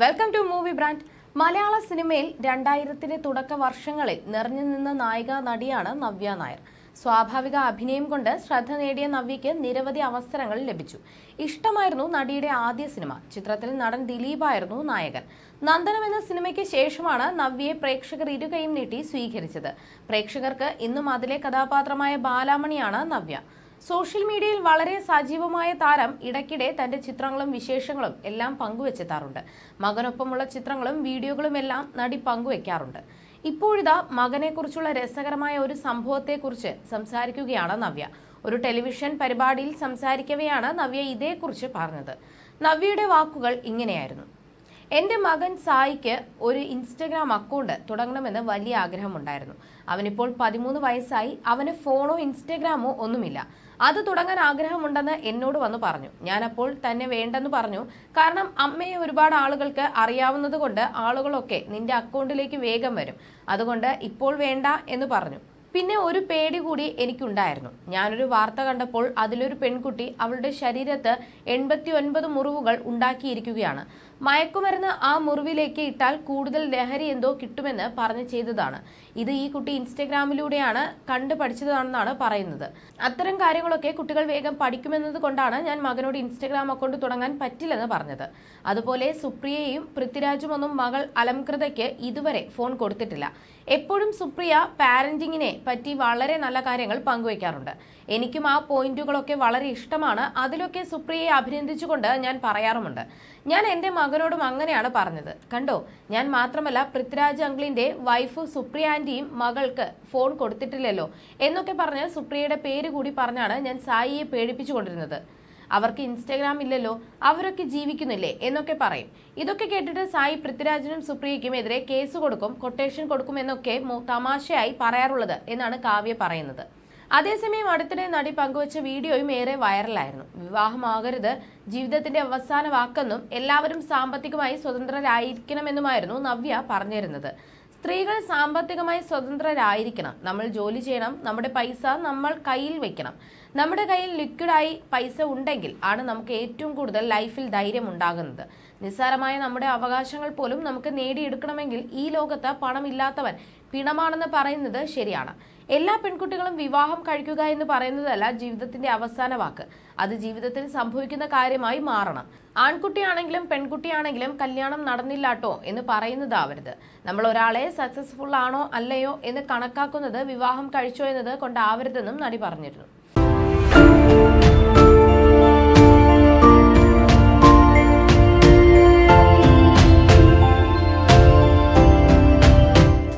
welcome to movie brand മലയാള സിനിമയിൽ രണ്ടായിരത്തിലെ തുടക്ക വർഷങ്ങളിൽ നിറഞ്ഞു നിന്ന നായിക നടിയാണ് നവ്യ നായർ സ്വാഭാവിക അഭിനയം കൊണ്ട് ശ്രദ്ധ നേടിയ നവ്യയ്ക്ക് നിരവധി അവസരങ്ങൾ ലഭിച്ചു ഇഷ്ടമായിരുന്നു നടിയുടെ ആദ്യ സിനിമ ചിത്രത്തിൽ നടൻ ദിലീപായിരുന്നു നായകൻ നന്ദനം എന്ന സിനിമയ്ക്ക് ശേഷമാണ് നവ്യയെ പ്രേക്ഷകർ ഇരുകൈയും നീട്ടി സ്വീകരിച്ചത് പ്രേക്ഷകർക്ക് ഇന്നും അതിലെ കഥാപാത്രമായ ബാലാമണിയാണ് നവ്യ സോഷ്യൽ മീഡിയയിൽ വളരെ സജീവമായ താരം ഇടയ്ക്കിടെ തന്റെ ചിത്രങ്ങളും വിശേഷങ്ങളും എല്ലാം പങ്കുവെച്ചെത്താറുണ്ട് മകനൊപ്പമുള്ള ചിത്രങ്ങളും വീഡിയോകളും എല്ലാം നടി പങ്കുവെക്കാറുണ്ട് ഇപ്പോഴിതാ മകനെക്കുറിച്ചുള്ള രസകരമായ ഒരു സംഭവത്തെക്കുറിച്ച് സംസാരിക്കുകയാണ് നവ്യ ഒരു ടെലിവിഷൻ പരിപാടിയിൽ സംസാരിക്കവെയാണ് നവ്യ ഇതേക്കുറിച്ച് പറഞ്ഞത് നവ്യയുടെ വാക്കുകൾ ഇങ്ങനെയായിരുന്നു എൻ്റെ മകൻ സായിക്ക് ഒരു ഇൻസ്റ്റഗ്രാം അക്കൗണ്ട് തുടങ്ങണമെന്ന് വലിയ ആഗ്രഹമുണ്ടായിരുന്നു അവനിപ്പോൾ പതിമൂന്ന് വയസ്സായി അവന് ഫോണോ ഇൻസ്റ്റഗ്രാമോ ഒന്നുമില്ല അത് തുടങ്ങാൻ ആഗ്രഹമുണ്ടെന്ന് എന്നോട് വന്ന് പറഞ്ഞു ഞാനപ്പോൾ തന്നെ വേണ്ടെന്ന് പറഞ്ഞു കാരണം അമ്മയെ ഒരുപാട് ആളുകൾക്ക് അറിയാവുന്നത് കൊണ്ട് ആളുകളൊക്കെ നിന്റെ അക്കൗണ്ടിലേക്ക് വേഗം വരും അതുകൊണ്ട് ഇപ്പോൾ വേണ്ട എന്ന് പറഞ്ഞു പിന്നെ ഒരു പേടി കൂടി എനിക്കുണ്ടായിരുന്നു ഞാനൊരു വാർത്ത കണ്ടപ്പോൾ അതിലൊരു പെൺകുട്ടി അവളുടെ ശരീരത്ത് എൺപത്തി ഒൻപത് മുറിവുകൾ ഉണ്ടാക്കിയിരിക്കുകയാണ് മയക്കുമരുന്ന് ആ മുറിവിലേക്ക് ഇട്ടാൽ കൂടുതൽ ലഹരി എന്തോ കിട്ടുമെന്ന് പറഞ്ഞ് ചെയ്തതാണ് ഇത് ഈ കുട്ടി ഇൻസ്റ്റഗ്രാമിലൂടെയാണ് കണ്ടു പഠിച്ചതാണെന്നാണ് പറയുന്നത് അത്തരം കാര്യങ്ങളൊക്കെ കുട്ടികൾ വേഗം പഠിക്കുമെന്നത് കൊണ്ടാണ് ഞാൻ മകനോട് ഇൻസ്റ്റഗ്രാം അക്കൗണ്ട് തുടങ്ങാൻ പറ്റില്ലെന്ന് പറഞ്ഞത് അതുപോലെ സുപ്രിയയും പൃഥ്വിരാജുമൊന്നും മകൾ അലംകൃതയ്ക്ക് ഇതുവരെ ഫോൺ കൊടുത്തിട്ടില്ല എപ്പോഴും സുപ്രിയ പാരന്റിങ്ങിനെ പറ്റി വളരെ നല്ല കാര്യങ്ങൾ പങ്കുവയ്ക്കാറുണ്ട് എനിക്കും ആ പോയിന്റുകളൊക്കെ വളരെ ഇഷ്ടമാണ് അതിലൊക്കെ സുപ്രിയയെ അഭിനന്ദിച്ചുകൊണ്ട് ഞാൻ പറയാറുമുണ്ട് ഞാൻ എൻ്റെ മകൾ മകനോടും അങ്ങനെയാണ് പറഞ്ഞത് കണ്ടോ ഞാൻ മാത്രമല്ല പൃഥ്വിരാജ് അങ്കിളിന്റെ വൈഫ് സുപ്രിയ ആന്റിയും മകൾക്ക് ഫോൺ കൊടുത്തിട്ടില്ലല്ലോ എന്നൊക്കെ പറഞ്ഞ് സുപ്രിയയുടെ പേര് കൂടി പറഞ്ഞാണ് ഞാൻ സായിയെ പേടിപ്പിച്ചുകൊണ്ടിരുന്നത് അവർക്ക് ഇൻസ്റ്റാഗ്രാം ഇല്ലല്ലോ അവരൊക്കെ ജീവിക്കുന്നില്ലേ എന്നൊക്കെ പറയും ഇതൊക്കെ കേട്ടിട്ട് സായി പൃഥ്വിരാജിനും സുപ്രിയയ്ക്കും എതിരെ കേസ് കൊടുക്കും കൊട്ടേഷൻ കൊടുക്കും എന്നൊക്കെ തമാശയായി പറയാറുള്ളത് എന്നാണ് കാവ്യ പറയുന്നത് അതേസമയം അടുത്തിടെ നടി പങ്കുവച്ച വീഡിയോയും ഏറെ വൈറലായിരുന്നു വിവാഹമാകരുത് ജീവിതത്തിന്റെ അവസാന വാക്കെന്നും എല്ലാവരും സാമ്പത്തികമായി സ്വതന്ത്രരായിരിക്കണമെന്നുമായിരുന്നു നവ്യ പറഞ്ഞിരുന്നത് സ്ത്രീകൾ സാമ്പത്തികമായി സ്വതന്ത്രരായിരിക്കണം നമ്മൾ ജോലി ചെയ്യണം നമ്മുടെ പൈസ നമ്മൾ കയ്യിൽ വെക്കണം നമ്മുടെ കയ്യിൽ ലിക്വിഡായി പൈസ ഉണ്ടെങ്കിൽ ആണ് നമുക്ക് ഏറ്റവും കൂടുതൽ ലൈഫിൽ ധൈര്യം ഉണ്ടാകുന്നത് നിസ്സാരമായ നമ്മുടെ അവകാശങ്ങൾ പോലും നമുക്ക് നേടിയെടുക്കണമെങ്കിൽ ഈ ലോകത്ത് പണമില്ലാത്തവൻ പിണമാണെന്ന് പറയുന്നത് ശരിയാണ് എല്ലാ പെൺകുട്ടികളും വിവാഹം കഴിക്കുക എന്ന് പറയുന്നതല്ല ജീവിതത്തിന്റെ അവസാന വാക്ക് അത് ജീവിതത്തിൽ സംഭവിക്കുന്ന കാര്യമായി മാറണം ആൺകുട്ടിയാണെങ്കിലും പെൺകുട്ടിയാണെങ്കിലും കല്യാണം നടന്നില്ലാട്ടോ എന്ന് പറയുന്നതാവരുത് നമ്മൾ ഒരാളെ സക്സസ്ഫുൾ ആണോ അല്ലയോ എന്ന് കണക്കാക്കുന്നത് വിവാഹം കഴിച്ചോ എന്നത് കൊണ്ടാവരുതെന്നും നടി പറഞ്ഞിരുന്നു